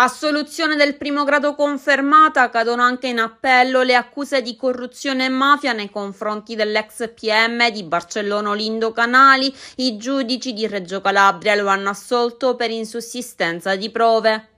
Assoluzione del primo grado confermata, cadono anche in appello le accuse di corruzione e mafia nei confronti dell'ex PM di Barcellona Lindo Canali. I giudici di Reggio Calabria lo hanno assolto per insussistenza di prove.